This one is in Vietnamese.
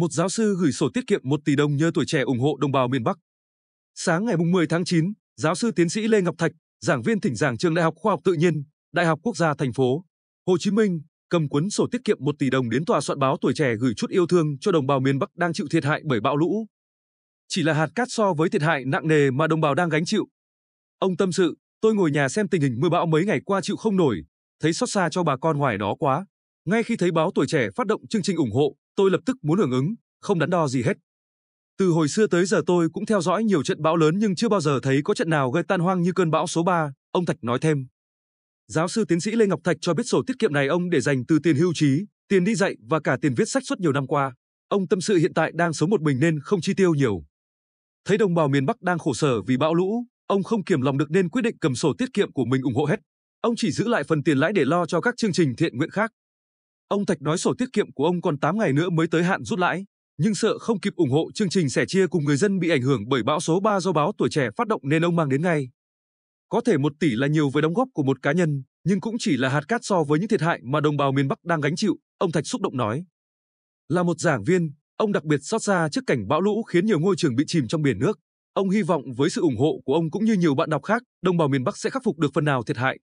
một giáo sư gửi sổ tiết kiệm 1 tỷ đồng nhờ tuổi trẻ ủng hộ đồng bào miền Bắc. Sáng ngày 10 tháng 9, giáo sư tiến sĩ Lê Ngọc Thạch, giảng viên thỉnh giảng trường Đại học Khoa học Tự nhiên, Đại học Quốc gia thành phố Hồ Chí Minh, cầm cuốn sổ tiết kiệm 1 tỷ đồng đến tòa soạn báo tuổi trẻ gửi chút yêu thương cho đồng bào miền Bắc đang chịu thiệt hại bởi bão lũ. Chỉ là hạt cát so với thiệt hại nặng nề mà đồng bào đang gánh chịu. Ông tâm sự, tôi ngồi nhà xem tình hình mưa bão mấy ngày qua chịu không nổi, thấy xót xa cho bà con ngoài đó quá. Ngay khi thấy báo tuổi trẻ phát động chương trình ủng hộ, tôi lập tức muốn hưởng ứng, không đắn đo gì hết. Từ hồi xưa tới giờ tôi cũng theo dõi nhiều trận bão lớn nhưng chưa bao giờ thấy có trận nào gây tan hoang như cơn bão số 3, ông Thạch nói thêm. Giáo sư tiến sĩ Lê Ngọc Thạch cho biết sổ tiết kiệm này ông để dành từ tiền hưu trí, tiền đi dạy và cả tiền viết sách suốt nhiều năm qua. Ông tâm sự hiện tại đang sống một mình nên không chi tiêu nhiều. Thấy đồng bào miền Bắc đang khổ sở vì bão lũ, ông không kiềm lòng được nên quyết định cầm sổ tiết kiệm của mình ủng hộ hết. Ông chỉ giữ lại phần tiền lãi để lo cho các chương trình thiện nguyện khác. Ông Thạch nói sổ tiết kiệm của ông còn 8 ngày nữa mới tới hạn rút lãi, nhưng sợ không kịp ủng hộ chương trình sẻ chia cùng người dân bị ảnh hưởng bởi bão số 3 do báo tuổi trẻ phát động nên ông mang đến ngay. Có thể 1 tỷ là nhiều với đóng góp của một cá nhân, nhưng cũng chỉ là hạt cát so với những thiệt hại mà đồng bào miền Bắc đang gánh chịu, ông Thạch xúc động nói. Là một giảng viên, ông đặc biệt xót xa trước cảnh bão lũ khiến nhiều ngôi trường bị chìm trong biển nước. Ông hy vọng với sự ủng hộ của ông cũng như nhiều bạn đọc khác, đồng bào miền Bắc sẽ khắc phục được phần nào thiệt hại,